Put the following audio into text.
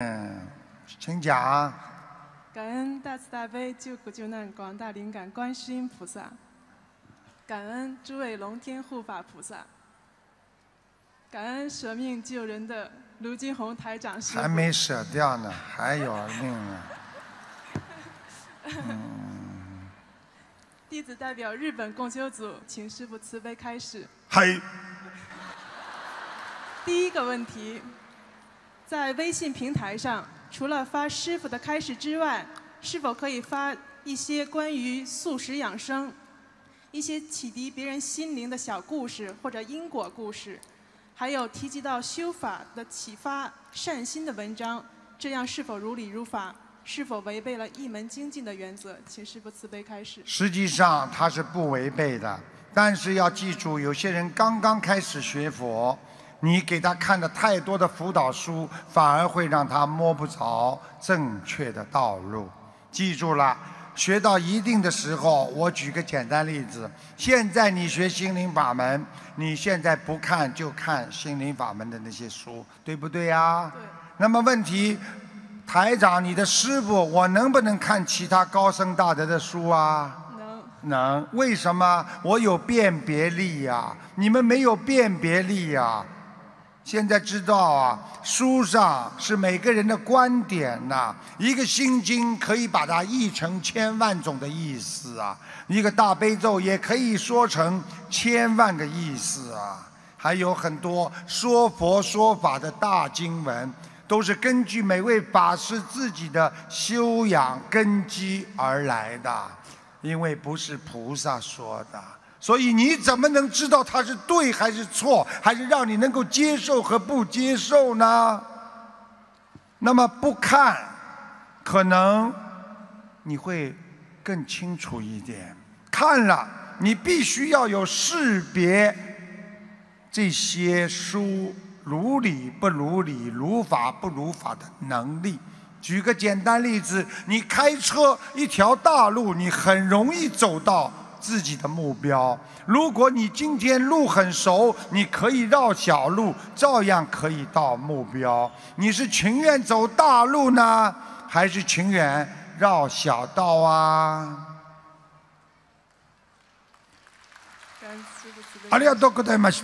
嗯，请讲。感恩大慈大悲救苦救难广大灵感观世音菩萨，感恩诸位龙天护法菩萨，感恩舍命救人的卢金红台长师还没舍掉呢，还有命啊！弟子代表日本共修组，请师傅慈悲开始。嗨。第一个问题。在微信平台上，除了发师傅的开示之外，是否可以发一些关于素食养生、一些启迪别人心灵的小故事或者因果故事，还有提及到修法的启发善心的文章？这样是否如理如法？是否违背了一门精进的原则？请师傅慈悲开始。实际上，它是不违背的，但是要记住，有些人刚刚开始学佛。你给他看的太多的辅导书，反而会让他摸不着正确的道路。记住了，学到一定的时候，我举个简单例子：现在你学心灵法门，你现在不看就看心灵法门的那些书，对不对呀？对。那么问题，台长，你的师傅，我能不能看其他高僧大德的书啊？能。能。为什么？我有辨别力呀！你们没有辨别力呀！现在知道啊，书上是每个人的观点呐。一个心经可以把它译成千万种的意思啊，一个大悲咒也可以说成千万个意思啊。还有很多说佛说法的大经文，都是根据每位法师自己的修养根基而来的，因为不是菩萨说的。所以你怎么能知道它是对还是错，还是让你能够接受和不接受呢？那么不看，可能你会更清楚一点。看了，你必须要有识别这些书如理不如理、如法不如法的能力。举个简单例子，你开车一条大路，你很容易走到。自己的目标。如果你今天路很熟，你可以绕小路，照样可以到目标。你是情愿走大路呢，还是情愿绕小道啊？ありがとうございます。